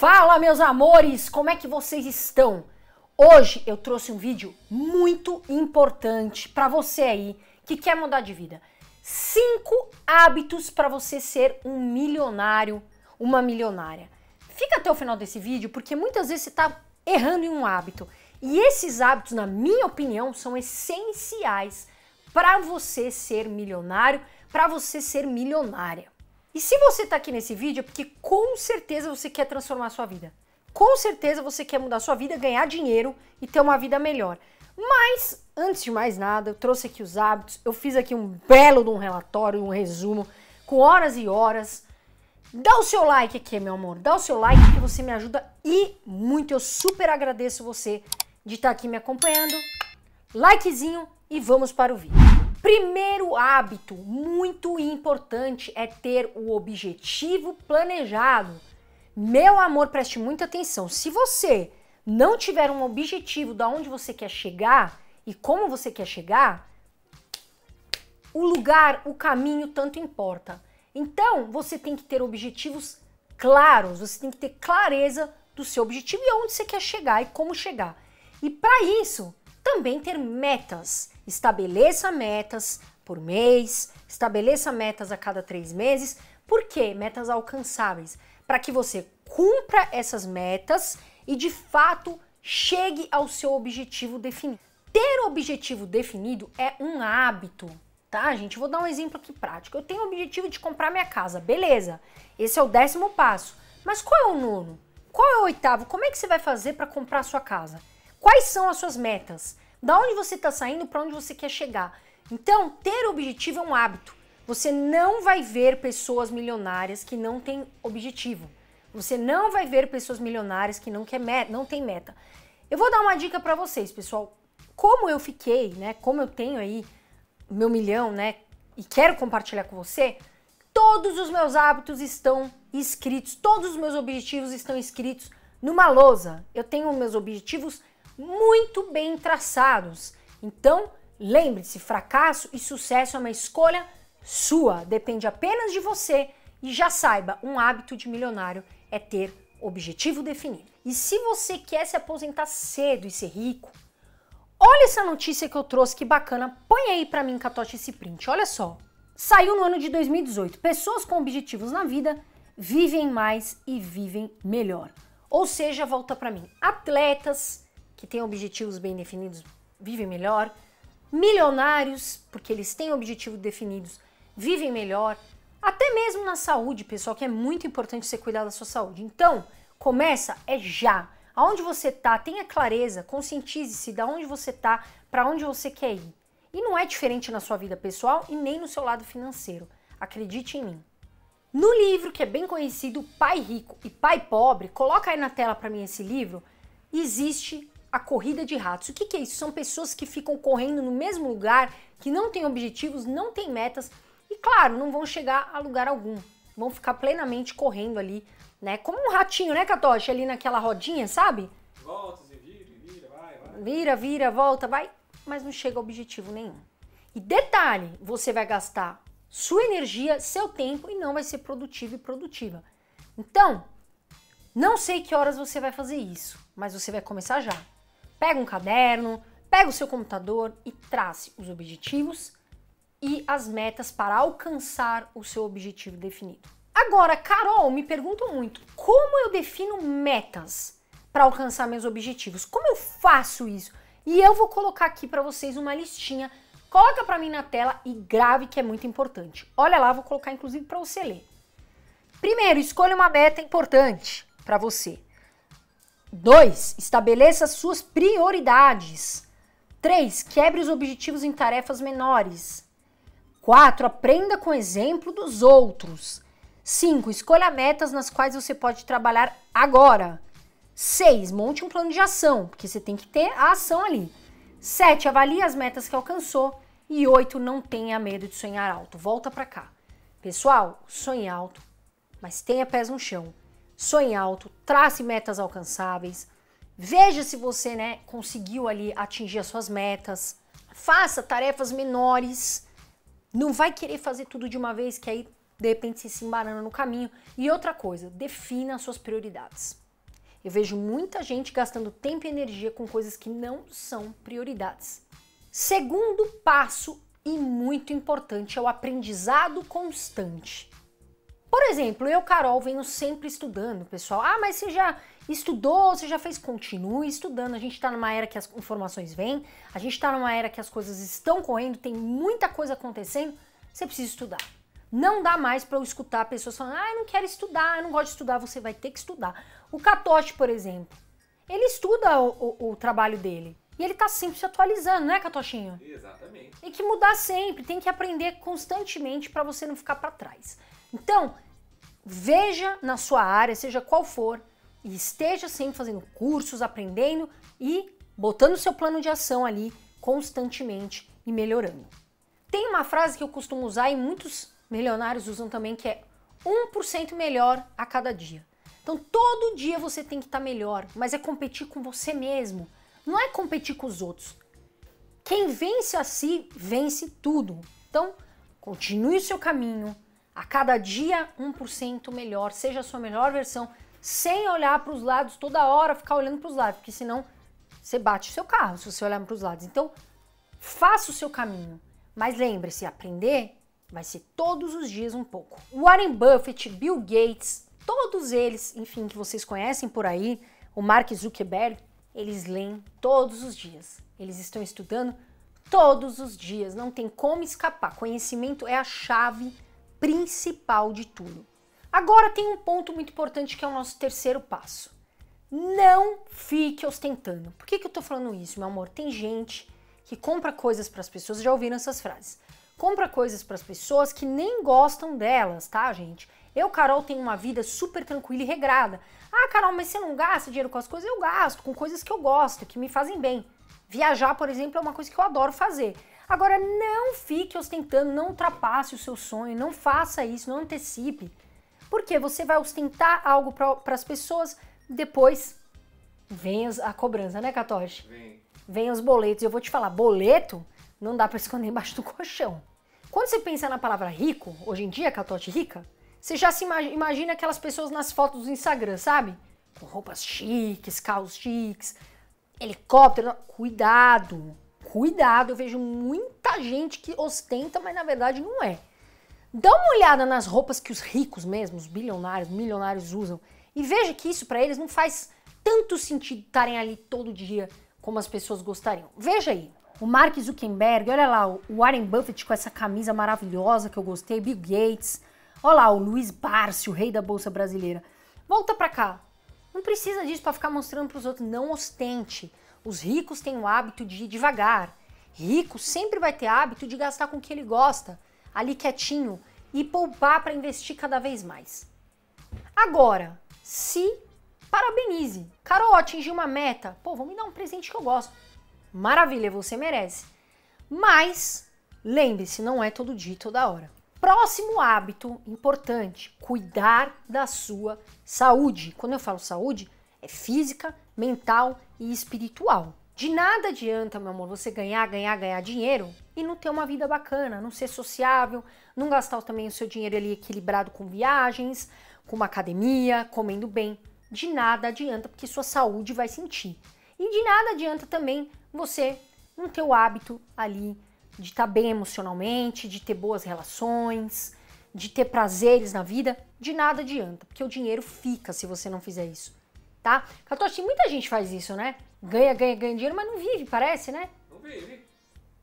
Fala, meus amores, como é que vocês estão? Hoje eu trouxe um vídeo muito importante para você aí que quer mudar de vida. Cinco hábitos para você ser um milionário, uma milionária. Fica até o final desse vídeo porque muitas vezes você está errando em um hábito. E esses hábitos, na minha opinião, são essenciais para você ser milionário, para você ser milionária. E se você está aqui nesse vídeo é porque com certeza você quer transformar a sua vida. Com certeza você quer mudar a sua vida, ganhar dinheiro e ter uma vida melhor. Mas, antes de mais nada, eu trouxe aqui os hábitos, eu fiz aqui um belo de um relatório, um resumo, com horas e horas. Dá o seu like aqui, meu amor. Dá o seu like que você me ajuda e muito. Eu super agradeço você de estar tá aqui me acompanhando. Likezinho e vamos para o vídeo. Primeiro hábito muito importante é ter o objetivo planejado. Meu amor, preste muita atenção. Se você não tiver um objetivo de onde você quer chegar e como você quer chegar, o lugar, o caminho tanto importa. Então, você tem que ter objetivos claros, você tem que ter clareza do seu objetivo e aonde você quer chegar e como chegar. E para isso, também ter metas. Estabeleça metas por mês, estabeleça metas a cada três meses. Por quê? Metas alcançáveis. Para que você cumpra essas metas e de fato chegue ao seu objetivo definido. Ter objetivo definido é um hábito, tá, gente? Vou dar um exemplo aqui prático. Eu tenho o objetivo de comprar minha casa, beleza. Esse é o décimo passo. Mas qual é o nono? Qual é o oitavo? Como é que você vai fazer para comprar sua casa? Quais são as suas metas? Da onde você está saindo, para onde você quer chegar? Então, ter objetivo é um hábito. Você não vai ver pessoas milionárias que não têm objetivo. Você não vai ver pessoas milionárias que não, quer meta, não tem meta. Eu vou dar uma dica para vocês, pessoal. Como eu fiquei, né? Como eu tenho aí meu milhão, né? E quero compartilhar com você. Todos os meus hábitos estão escritos, todos os meus objetivos estão escritos numa lousa. Eu tenho meus objetivos muito bem traçados. Então, lembre-se, fracasso e sucesso é uma escolha sua, depende apenas de você. E já saiba, um hábito de milionário é ter objetivo definido. E se você quer se aposentar cedo e ser rico, olha essa notícia que eu trouxe, que bacana. Põe aí para mim, Catote, esse print. Olha só. Saiu no ano de 2018. Pessoas com objetivos na vida vivem mais e vivem melhor. Ou seja, volta para mim. Atletas, que têm objetivos bem definidos vivem melhor, milionários, porque eles têm objetivos definidos, vivem melhor, até mesmo na saúde, pessoal, que é muito importante você cuidar da sua saúde. Então, começa é já. Aonde você tá, tenha clareza, conscientize-se da onde você tá, para onde você quer ir. E não é diferente na sua vida pessoal e nem no seu lado financeiro. Acredite em mim. No livro que é bem conhecido, Pai Rico e Pai Pobre, coloca aí na tela para mim esse livro, existe a corrida de ratos. O que, que é isso? São pessoas que ficam correndo no mesmo lugar, que não têm objetivos, não têm metas e, claro, não vão chegar a lugar algum. Vão ficar plenamente correndo ali, né? Como um ratinho, né, Catoche? Ali naquela rodinha, sabe? Volta, vira, vira, vai, vai. Vira, vira, volta, vai, mas não chega a objetivo nenhum. E detalhe, você vai gastar sua energia, seu tempo e não vai ser produtivo e produtiva. Então, não sei que horas você vai fazer isso, mas você vai começar já. Pega um caderno, pega o seu computador e trace os objetivos e as metas para alcançar o seu objetivo definido. Agora, Carol, me perguntam muito, como eu defino metas para alcançar meus objetivos? Como eu faço isso? E eu vou colocar aqui para vocês uma listinha. Coloca para mim na tela e grave que é muito importante. Olha lá, vou colocar inclusive para você ler. Primeiro, escolha uma meta importante para você. 2. Estabeleça suas prioridades. 3. Quebre os objetivos em tarefas menores. 4. Aprenda com o exemplo dos outros. 5. Escolha metas nas quais você pode trabalhar agora. 6. Monte um plano de ação, porque você tem que ter a ação ali. 7. Avalie as metas que alcançou. E 8. Não tenha medo de sonhar alto. Volta para cá. Pessoal, sonhe alto, mas tenha pés no chão sonhe alto, trace metas alcançáveis, veja se você né, conseguiu ali atingir as suas metas, faça tarefas menores, não vai querer fazer tudo de uma vez que aí de repente se embarana no caminho. E outra coisa, defina as suas prioridades. Eu vejo muita gente gastando tempo e energia com coisas que não são prioridades. Segundo passo e muito importante é o aprendizado constante. Por exemplo, eu, Carol, venho sempre estudando, pessoal. Ah, mas você já estudou, você já fez? Continue estudando. A gente está numa era que as informações vêm, a gente está numa era que as coisas estão correndo, tem muita coisa acontecendo. Você precisa estudar. Não dá mais para eu escutar pessoas falando, ah, eu não quero estudar, eu não gosto de estudar. Você vai ter que estudar. O Catoche, por exemplo, ele estuda o, o, o trabalho dele. E ele está sempre se atualizando, né, Catochinho? Exatamente. Tem que mudar sempre, tem que aprender constantemente para você não ficar para trás. Então, veja na sua área, seja qual for, e esteja sempre fazendo cursos, aprendendo e botando seu plano de ação ali constantemente e melhorando. Tem uma frase que eu costumo usar e muitos milionários usam também que é 1% melhor a cada dia. Então todo dia você tem que estar tá melhor, mas é competir com você mesmo, não é competir com os outros. Quem vence a si, vence tudo. Então, continue o seu caminho, a cada dia 1% melhor, seja a sua melhor versão, sem olhar para os lados toda hora, ficar olhando para os lados, porque senão você bate o seu carro se você olhar para os lados. Então, faça o seu caminho, mas lembre-se, aprender vai ser todos os dias um pouco. Warren Buffett, Bill Gates, todos eles, enfim, que vocês conhecem por aí, o Mark Zuckerberg, eles leem todos os dias. Eles estão estudando todos os dias, não tem como escapar. Conhecimento é a chave principal de tudo. Agora tem um ponto muito importante que é o nosso terceiro passo. Não fique ostentando. Por que, que eu tô falando isso, meu amor? Tem gente que compra coisas para as pessoas, já ouviram essas frases. Compra coisas para as pessoas que nem gostam delas, tá, gente? Eu, Carol, tenho uma vida super tranquila e regrada. Ah, Carol, mas você não gasta dinheiro com as coisas? Eu gasto, com coisas que eu gosto, que me fazem bem. Viajar, por exemplo, é uma coisa que eu adoro fazer. Agora, não fique ostentando, não ultrapasse o seu sonho, não faça isso, não antecipe. Porque você vai ostentar algo para as pessoas, depois vem as, a cobrança, né, Catoche? Vem. Vem os boletos. Eu vou te falar, boleto não dá para esconder embaixo do colchão. Quando você pensa na palavra rico, hoje em dia, Catote rica, você já se imagina aquelas pessoas nas fotos do Instagram, sabe? Com roupas chiques, carros chiques, helicóptero. Cuidado! Cuidado, eu vejo muita gente que ostenta, mas na verdade não é. Dá uma olhada nas roupas que os ricos mesmo, os bilionários, milionários usam e veja que isso para eles não faz tanto sentido estarem ali todo dia como as pessoas gostariam. Veja aí, o Mark Zuckerberg, olha lá, o Warren Buffett com essa camisa maravilhosa que eu gostei, Bill Gates, olha lá, o Luiz Barsi, o rei da Bolsa Brasileira. Volta pra cá. Não precisa disso para ficar mostrando para os outros, não ostente. Os ricos têm o hábito de ir devagar. Rico sempre vai ter hábito de gastar com o que ele gosta, ali quietinho, e poupar para investir cada vez mais. Agora, se parabenize. Carol, atingi uma meta. Pô, vou me dar um presente que eu gosto. Maravilha, você merece. Mas, lembre-se, não é todo dia e toda hora. Próximo hábito importante: cuidar da sua saúde. Quando eu falo saúde, é física, mental e espiritual. De nada adianta, meu amor, você ganhar, ganhar, ganhar dinheiro e não ter uma vida bacana, não ser sociável, não gastar também o seu dinheiro ali equilibrado com viagens, com uma academia, comendo bem. De nada adianta, porque sua saúde vai sentir. E de nada adianta também você não ter o hábito ali de estar tá bem emocionalmente, de ter boas relações, de ter prazeres na vida. De nada adianta, porque o dinheiro fica se você não fizer isso tá? Katoshi, muita gente faz isso, né? Ganha, ganha, ganha dinheiro, mas não vive, parece, né? Não vive.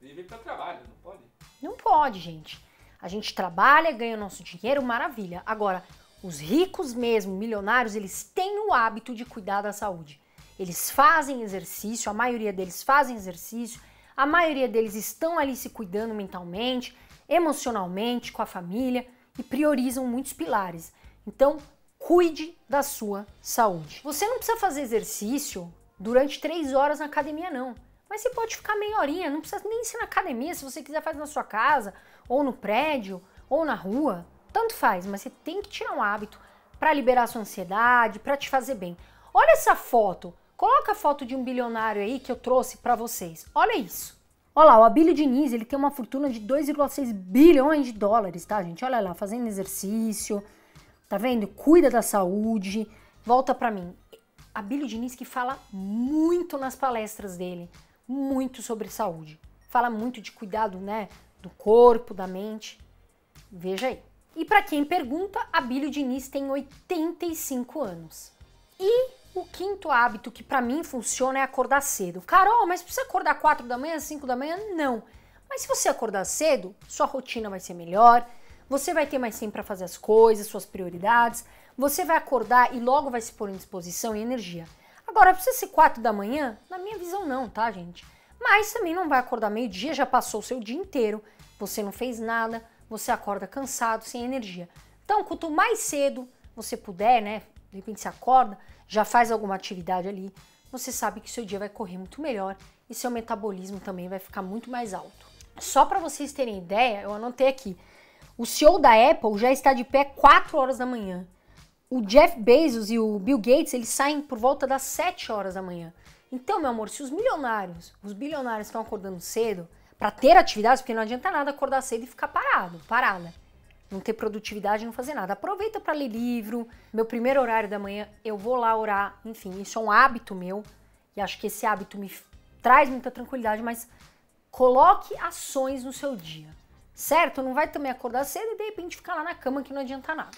Vive para trabalho, não pode. Não pode, gente. A gente trabalha, ganha o nosso dinheiro, maravilha. Agora, os ricos mesmo, milionários, eles têm o hábito de cuidar da saúde. Eles fazem exercício, a maioria deles fazem exercício, a maioria deles estão ali se cuidando mentalmente, emocionalmente, com a família e priorizam muitos pilares. Então, Cuide da sua saúde. Você não precisa fazer exercício durante três horas na academia, não. Mas você pode ficar meia horinha, não precisa nem ser na academia, se você quiser fazer na sua casa, ou no prédio, ou na rua, tanto faz, mas você tem que tirar um hábito para liberar sua ansiedade, para te fazer bem. Olha essa foto. Coloca a foto de um bilionário aí que eu trouxe para vocês. Olha isso. Olha lá, o Abílio Diniz, ele tem uma fortuna de 2,6 bilhões de dólares, tá, gente? Olha lá, fazendo exercício, Tá vendo? Cuida da saúde. Volta para mim. Abílio Diniz que fala muito nas palestras dele, muito sobre saúde. Fala muito de cuidado, né, do corpo, da mente. Veja aí. E para quem pergunta, Abílio Diniz tem 85 anos. E o quinto hábito que para mim funciona é acordar cedo. Carol, mas precisa acordar 4 da manhã, 5 da manhã? Não. Mas se você acordar cedo, sua rotina vai ser melhor, você vai ter mais tempo para fazer as coisas, suas prioridades. Você vai acordar e logo vai se pôr em disposição e energia. Agora, precisa ser 4 da manhã? Na minha visão, não, tá, gente? Mas também não vai acordar meio-dia, já passou o seu dia inteiro, você não fez nada, você acorda cansado, sem energia. Então, quanto mais cedo você puder, né? De repente você acorda, já faz alguma atividade ali, você sabe que seu dia vai correr muito melhor e seu metabolismo também vai ficar muito mais alto. Só para vocês terem ideia, eu anotei aqui, o CEO da Apple já está de pé 4 horas da manhã. O Jeff Bezos e o Bill Gates, eles saem por volta das 7 horas da manhã. Então, meu amor, se os milionários, os bilionários estão acordando cedo para ter atividades, porque não adianta nada acordar cedo e ficar parado, parada. Não ter produtividade, e não fazer nada. Aproveita para ler livro. Meu primeiro horário da manhã, eu vou lá orar. Enfim, isso é um hábito meu. E acho que esse hábito me traz muita tranquilidade, mas coloque ações no seu dia certo? Não vai também acordar cedo e de repente ficar lá na cama que não adianta nada.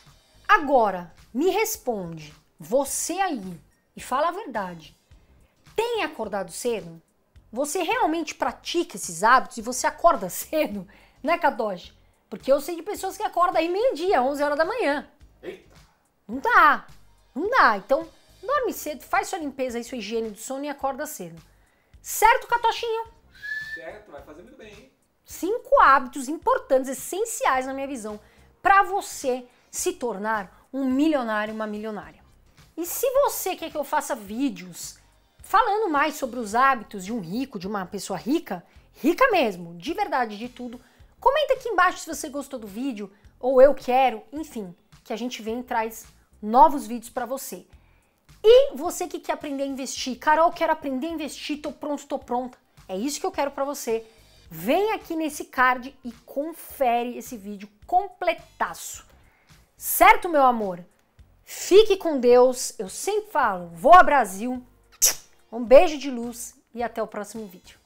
Agora, me responde, você aí, e fala a verdade. Tem acordado cedo? Você realmente pratica esses hábitos e você acorda cedo, né, Kadosh? Porque eu sei de pessoas que acordam aí meio-dia, 11 horas da manhã. Eita! Não dá, não dá. Então, dorme cedo, faz sua limpeza e sua higiene do sono e acorda cedo. Certo, Catochinho? Certo, vai fazer muito bem, hein? Cinco hábitos importantes, essenciais na minha visão, para você se tornar um milionário, uma milionária. E se você quer que eu faça vídeos falando mais sobre os hábitos de um rico, de uma pessoa rica, rica mesmo, de verdade, de tudo, comenta aqui embaixo se você gostou do vídeo ou eu quero, enfim, que a gente vem e traz novos vídeos para você. E você que quer aprender a investir, Carol, quero aprender a investir, tô pronto, tô pronta. É isso que eu quero para você. Vem aqui nesse card e confere esse vídeo completaço. Certo, meu amor? Fique com Deus. Eu sempre falo, vou a Brasil. Um beijo de luz e até o próximo vídeo.